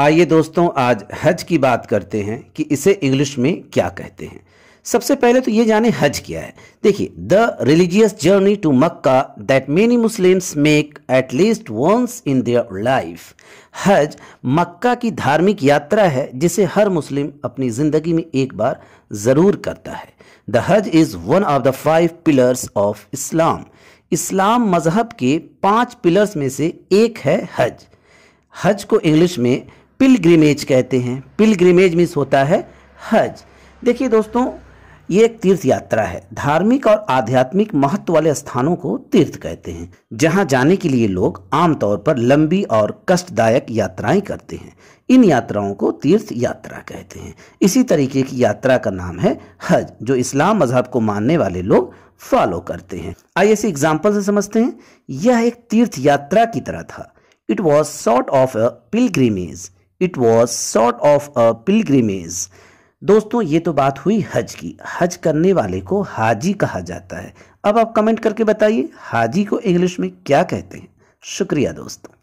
आइए दोस्तों आज हज की बात करते हैं कि इसे इंग्लिश में क्या कहते हैं सबसे पहले तो ये जाने हज क्या है देखिए the religious journey to Mecca that many Muslims make at least once in their life हज मक्का की धार्मिक यात्रा है जिसे हर मुस्लिम अपनी ज़िंदगी में एक बार ज़रूर करता है the Hajj is one of the five pillars of Islam इस्लाम मजहब के पांच पिलर्स में से एक है हज हज को इंग्लिश में पिलग्रिमेज कहते हैं पिलग्रिमेज मीन्स होता है हज देखिए दोस्तों ये एक तीर्थ यात्रा है धार्मिक और आध्यात्मिक महत्व वाले स्थानों को तीर्थ कहते हैं जहां जाने के लिए लोग आमतौर पर लंबी और कष्टदायक यात्राएं करते हैं इन यात्राओं को तीर्थ यात्रा कहते हैं इसी तरीके की यात्रा का नाम है हज जो इस्लाम मजहब को मानने वाले लोग फॉलो करते हैं आइए इसे एग्जाम्पल से समझते हैं यह एक तीर्थ यात्रा की तरह था it was sort of a pilgrimage it was sort of a pilgrimage दोस्तों ये तो बात हुई हज की हज करने वाले को हाजी कहा जाता है अब आप कमेंट करके बताइए हाजी को इंग्लिश में क्या कहते हैं शुक्रिया दोस्तों